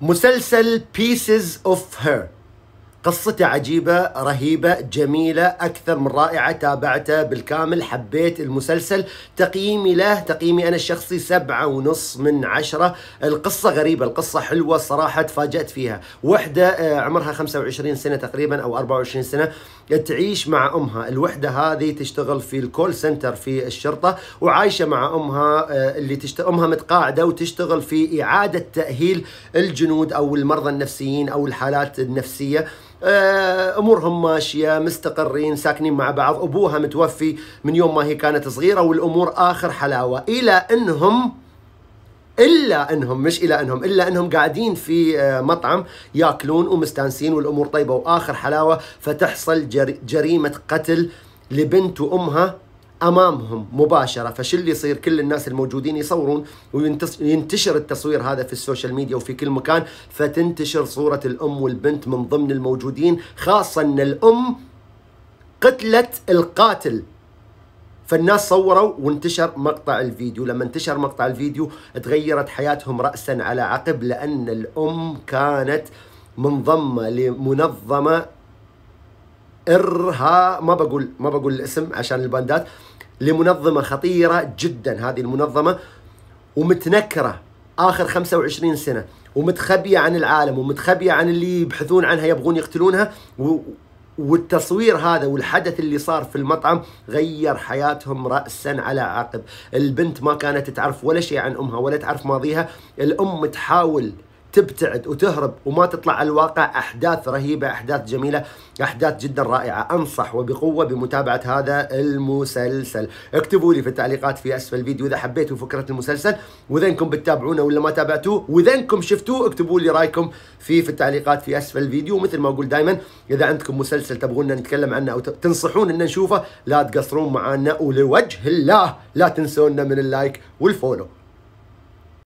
مسلسل pieces of her قصته عجيبة رهيبة جميلة أكثر من رائعة تابعته بالكامل حبيت المسلسل تقييمي له تقييمي أنا الشخصي سبعة ونص من عشرة القصة غريبة القصة حلوة صراحة تفاجأت فيها وحدة آه، عمرها 25 سنة تقريبا أو 24 سنة تعيش مع أمها الوحدة هذه تشتغل في الكول سنتر في الشرطة وعايشة مع أمها آه، اللي تشت... أمها متقاعدة وتشتغل في إعادة تأهيل الجنود أو المرضى النفسيين أو الحالات النفسية آه، امورهم ماشيه مستقرين ساكنين مع بعض ابوها متوفي من يوم ما هي كانت صغيره والامور اخر حلاوه الى انهم الا انهم مش الى انهم الا انهم قاعدين في آه، مطعم ياكلون ومستانسين والامور طيبه واخر حلاوه فتحصل جريمه قتل لبنت وامها امامهم مباشره فش اللي يصير كل الناس الموجودين يصورون وينتشر التصوير هذا في السوشيال ميديا وفي كل مكان فتنتشر صوره الام والبنت من ضمن الموجودين خاصه ان الام قتلت القاتل فالناس صوروا وانتشر مقطع الفيديو لما انتشر مقطع الفيديو تغيرت حياتهم رأسا على عقب لأن الأم كانت منضمة لمنظمة إرها ما بقول ما بقول الاسم عشان الباندات لمنظمه خطيره جدا هذه المنظمه ومتنكره اخر 25 سنه ومتخبيه عن العالم ومتخبيه عن اللي يبحثون عنها يبغون يقتلونها و... والتصوير هذا والحدث اللي صار في المطعم غير حياتهم راسا على عقب، البنت ما كانت تعرف ولا شيء عن امها ولا تعرف ماضيها، الام تحاول تبتعد وتهرب وما تطلع على الواقع احداث رهيبه احداث جميله احداث جدا رائعه انصح وبقوه بمتابعه هذا المسلسل اكتبوا لي في التعليقات في اسفل الفيديو اذا حبيتوا فكره المسلسل واذا انكم بتتابعونه ولا ما تابعتوه واذا انكم شفتوه اكتبوا لي رايكم فيه في التعليقات في اسفل الفيديو ومثل ما اقول دائما اذا عندكم مسلسل تبغون نتكلم عنه او تنصحون ان نشوفه لا تقصرون معنا ولوجه الله لا تنسونا من اللايك والفولو